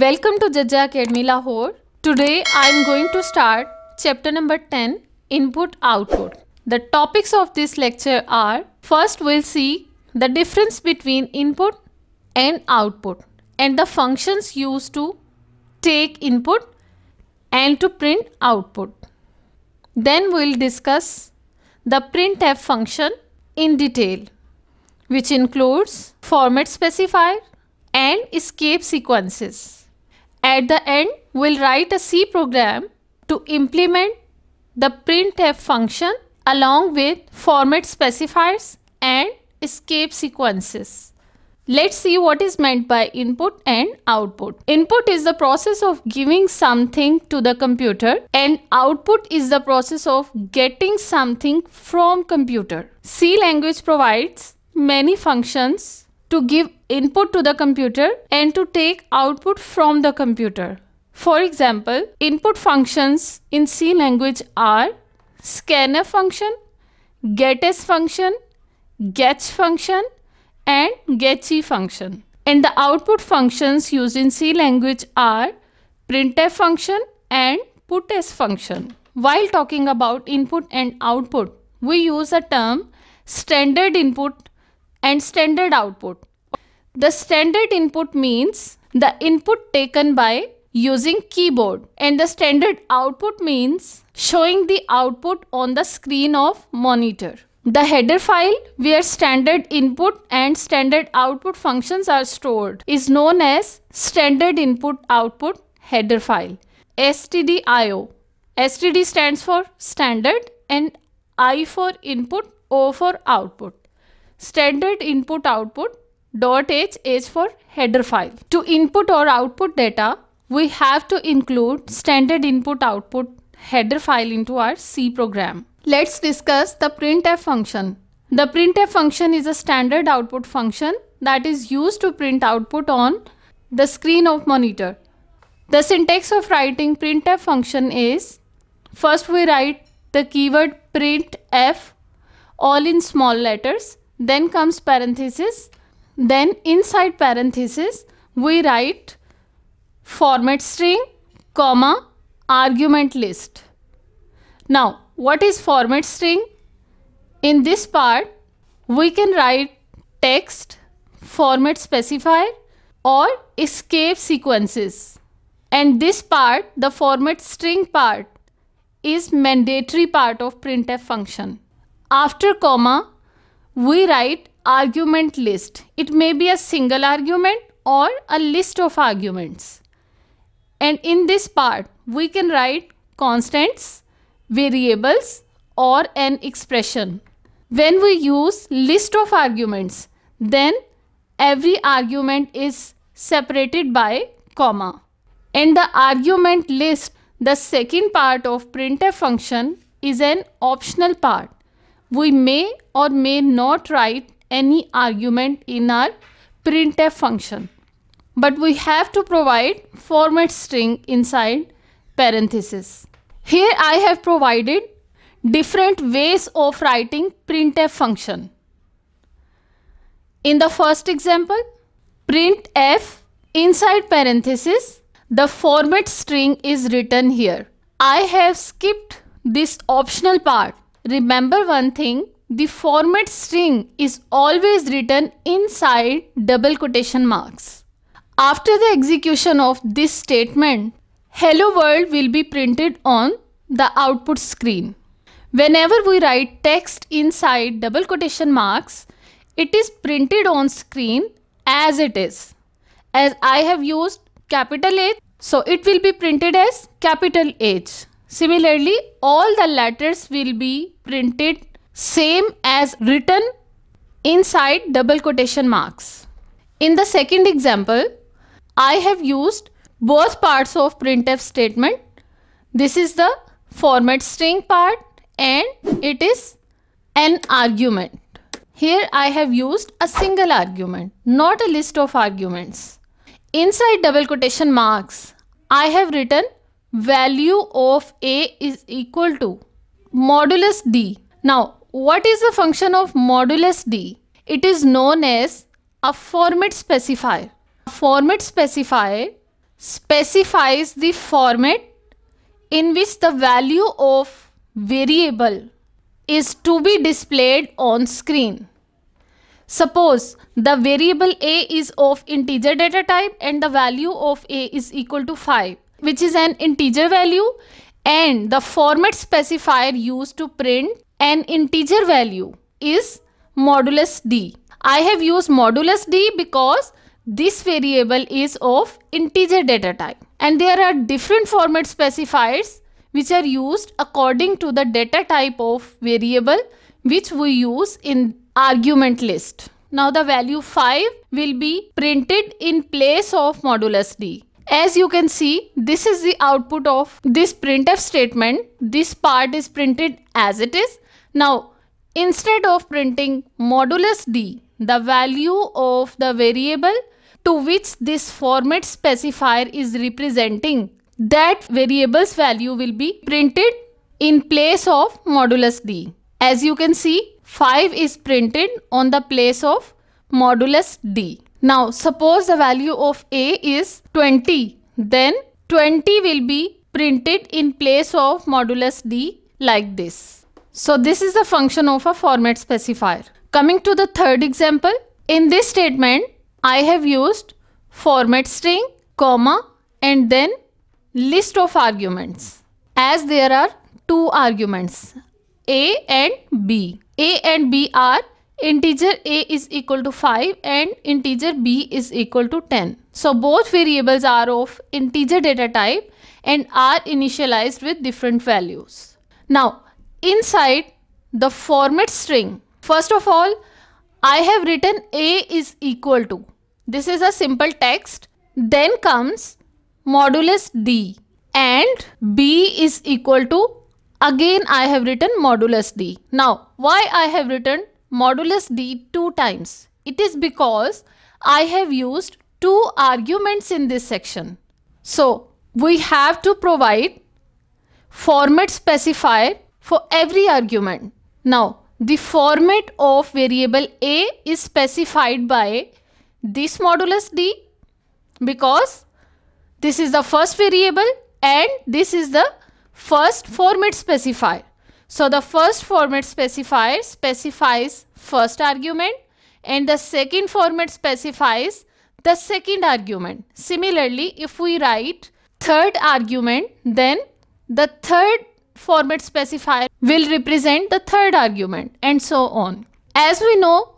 Welcome to Jaja Academy Lahore. Today I am going to start chapter number 10 Input Output. The topics of this lecture are first we'll see the difference between input and output and the functions used to take input and to print output. Then we'll discuss the printf function in detail which includes format specifier and escape sequences. At the end, we'll write a C program to implement the printf function along with format specifiers and escape sequences. Let's see what is meant by input and output. Input is the process of giving something to the computer and output is the process of getting something from computer. C language provides many functions to give input to the computer and to take output from the computer. For example, input functions in C language are scanf function, gets function, getch function and getchy function. And the output functions used in C language are printf function and puts function. While talking about input and output, we use the term standard input and standard output. The standard input means the input taken by using keyboard and the standard output means showing the output on the screen of monitor. The header file where standard input and standard output functions are stored is known as standard input output header file stdio. std stands for standard and i for input o for output standard input output dot h is for header file. To input or output data, we have to include standard input output header file into our C program. Let's discuss the printf function. The printf function is a standard output function that is used to print output on the screen of monitor. The syntax of writing printf function is first we write the keyword printf all in small letters then comes parenthesis. Then inside parenthesis, we write format string, comma, argument list. Now, what is format string? In this part, we can write text, format specifier or escape sequences. And this part, the format string part, is mandatory part of printf function. After comma, we write argument list. It may be a single argument or a list of arguments. And in this part, we can write constants, variables or an expression. When we use list of arguments, then every argument is separated by comma. And the argument list, the second part of printf function is an optional part we may or may not write any argument in our printf function. But we have to provide format string inside parenthesis. Here I have provided different ways of writing printf function. In the first example, printf inside parenthesis, the format string is written here. I have skipped this optional part Remember one thing, the format string is always written inside double quotation marks. After the execution of this statement, hello world will be printed on the output screen. Whenever we write text inside double quotation marks, it is printed on screen as it is. As I have used capital H, so it will be printed as capital H. Similarly, all the letters will be printed same as written inside double quotation marks. In the second example, I have used both parts of printf statement. This is the format string part and it is an argument. Here I have used a single argument, not a list of arguments. Inside double quotation marks, I have written value of a is equal to modulus d. Now, what is the function of modulus d? It is known as a format specifier. A format specifier specifies the format in which the value of variable is to be displayed on screen. Suppose the variable a is of integer data type and the value of a is equal to 5 which is an integer value and the format specifier used to print an integer value is modulus d. I have used modulus d because this variable is of integer data type and there are different format specifiers which are used according to the data type of variable which we use in argument list. Now the value 5 will be printed in place of modulus d. As you can see, this is the output of this printf statement. This part is printed as it is. Now, instead of printing modulus d, the value of the variable to which this format specifier is representing, that variable's value will be printed in place of modulus d. As you can see, 5 is printed on the place of modulus d. Now suppose the value of A is 20 then 20 will be printed in place of modulus D like this. So this is the function of a format specifier. Coming to the third example, in this statement I have used format string, comma and then list of arguments as there are two arguments A and B. A and B are integer a is equal to 5 and integer b is equal to 10. So both variables are of integer data type and are initialized with different values. Now inside the format string, first of all I have written a is equal to. This is a simple text. Then comes modulus d and b is equal to again I have written modulus d. Now why I have written modulus d two times. It is because I have used two arguments in this section. So we have to provide format specifier for every argument. Now the format of variable a is specified by this modulus d because this is the first variable and this is the first format specifier. So the first format specifier specifies first argument and the second format specifies the second argument. Similarly, if we write third argument, then the third format specifier will represent the third argument and so on. As we know,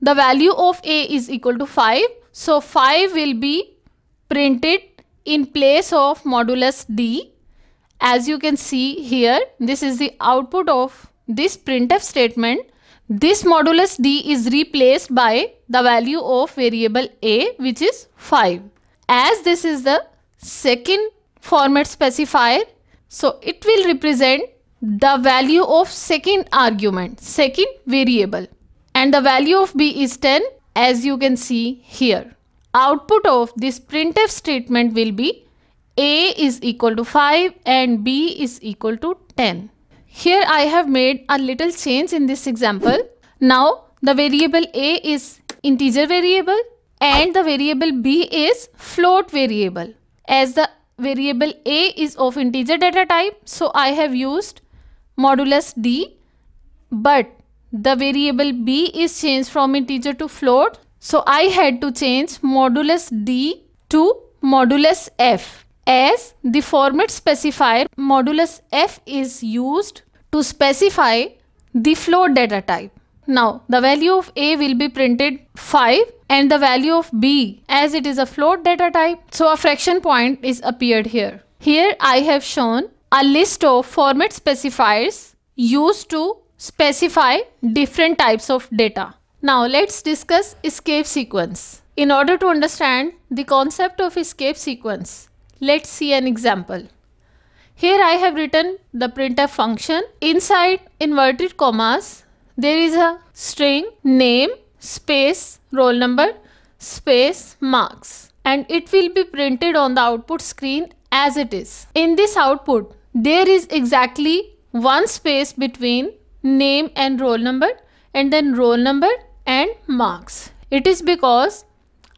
the value of a is equal to 5. So 5 will be printed in place of modulus d as you can see here this is the output of this printf statement this modulus d is replaced by the value of variable a which is 5 as this is the second format specifier so it will represent the value of second argument second variable and the value of b is 10 as you can see here output of this printf statement will be a is equal to 5 and B is equal to 10. Here I have made a little change in this example. Now the variable A is integer variable and the variable B is float variable. As the variable A is of integer data type, so I have used modulus D but the variable B is changed from integer to float. So I had to change modulus D to modulus F as the format specifier modulus f is used to specify the float data type. Now the value of a will be printed 5 and the value of b as it is a float data type. So a fraction point is appeared here. Here I have shown a list of format specifiers used to specify different types of data. Now let's discuss escape sequence. In order to understand the concept of escape sequence, Let's see an example. Here I have written the printf function. Inside inverted commas, there is a string name space roll number space marks and it will be printed on the output screen as it is. In this output, there is exactly one space between name and roll number and then roll number and marks. It is because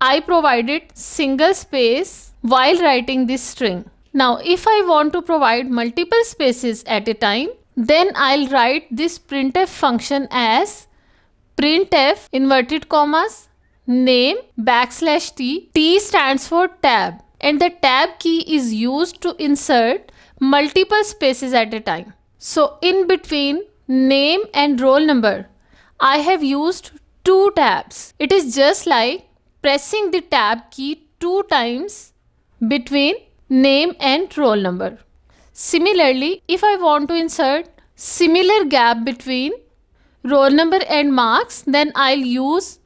I provided single space while writing this string. Now if I want to provide multiple spaces at a time, then I'll write this printf function as printf inverted commas name backslash t. t stands for tab and the tab key is used to insert multiple spaces at a time. So in between name and roll number, I have used two tabs. It is just like pressing the tab key two times between name and roll number. Similarly, if I want to insert similar gap between roll number and marks, then I'll use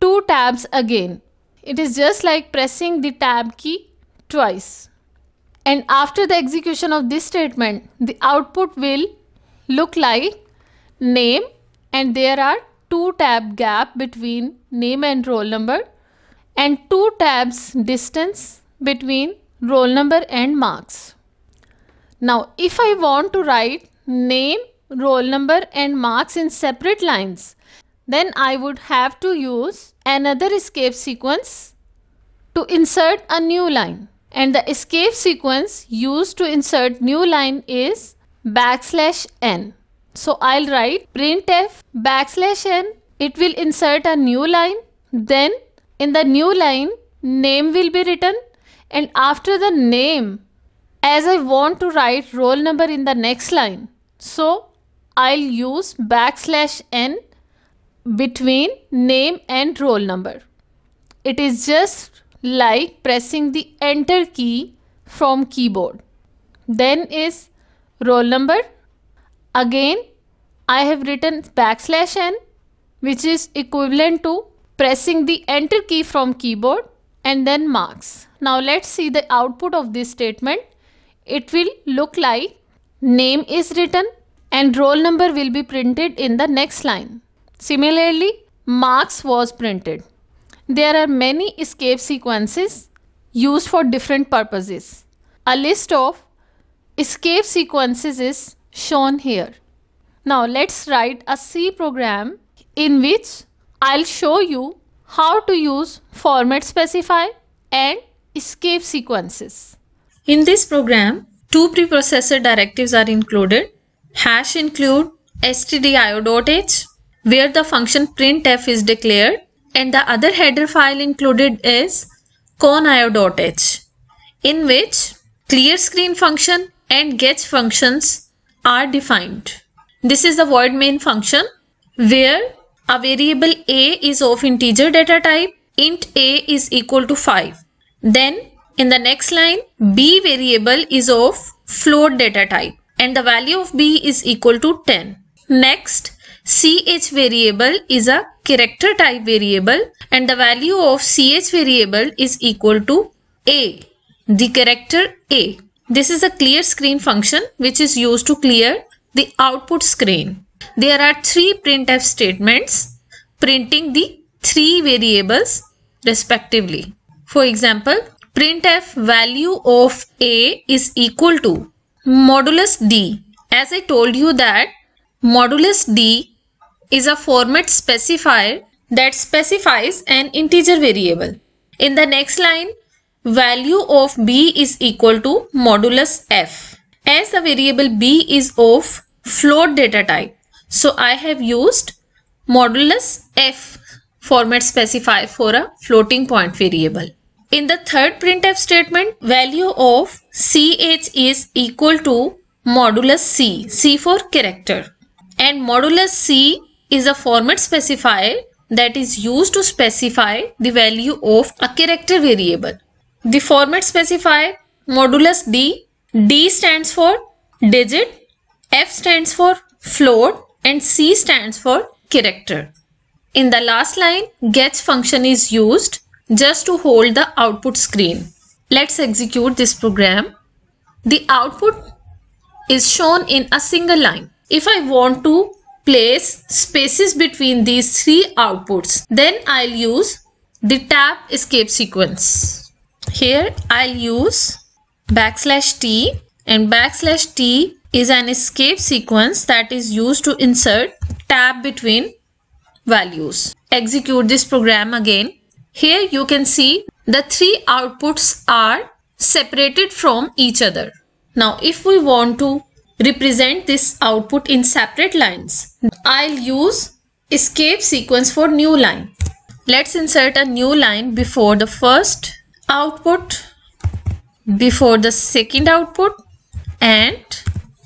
two tabs again. It is just like pressing the tab key twice. And after the execution of this statement, the output will look like name and there are two tab gap between name and roll number and two tabs distance between roll number and marks. Now if I want to write name, roll number and marks in separate lines, then I would have to use another escape sequence to insert a new line. And the escape sequence used to insert new line is backslash n. So I'll write printf backslash n. It will insert a new line. Then in the new line, name will be written and after the name as I want to write roll number in the next line. So I'll use backslash n between name and roll number. It is just like pressing the enter key from keyboard. Then is roll number. Again, I have written backslash n which is equivalent to pressing the enter key from keyboard and then marks. Now let's see the output of this statement. It will look like name is written and roll number will be printed in the next line. Similarly, marks was printed. There are many escape sequences used for different purposes. A list of escape sequences is shown here. Now let's write a C program in which I'll show you how to use format specify and escape sequences. In this program, two preprocessor directives are included. Hash include stdio.h where the function printf is declared and the other header file included is conio.h in which clear screen function and get functions are defined. This is the void main function where a variable a is of integer data type int a is equal to 5. Then in the next line b variable is of float data type and the value of b is equal to 10. Next ch variable is a character type variable and the value of ch variable is equal to a, the character a. This is a clear screen function which is used to clear the output screen. There are three printf statements printing the three variables respectively. For example, printf value of a is equal to modulus d. As I told you that modulus d is a format specifier that specifies an integer variable. In the next line, value of b is equal to modulus f. As the variable b is of float data type, so I have used modulus f format specifier for a floating point variable. In the third printf statement, value of ch is equal to modulus c, c for character. And modulus c is a format specifier that is used to specify the value of a character variable. The format specifier modulus d, d stands for digit, f stands for float and C stands for character. In the last line, gets function is used just to hold the output screen. Let's execute this program. The output is shown in a single line. If I want to place spaces between these three outputs, then I'll use the tab escape sequence. Here I'll use backslash t and backslash t is an escape sequence that is used to insert tab between values. Execute this program again. Here you can see the three outputs are separated from each other. Now if we want to represent this output in separate lines, I'll use escape sequence for new line. Let's insert a new line before the first output, before the second output and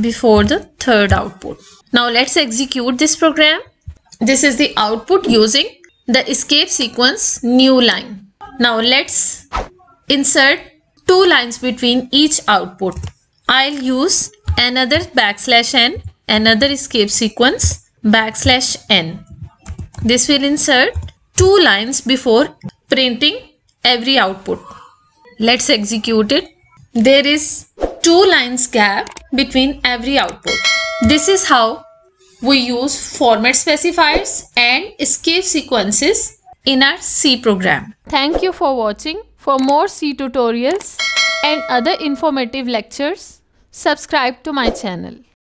before the third output. Now let's execute this program. This is the output using the escape sequence new line. Now let's insert two lines between each output. I'll use another backslash n, another escape sequence backslash n. This will insert two lines before printing every output. Let's execute it. There is two lines gap between every output. This is how we use format specifiers and escape sequences in our C program. Thank you for watching. For more C tutorials and other informative lectures, subscribe to my channel.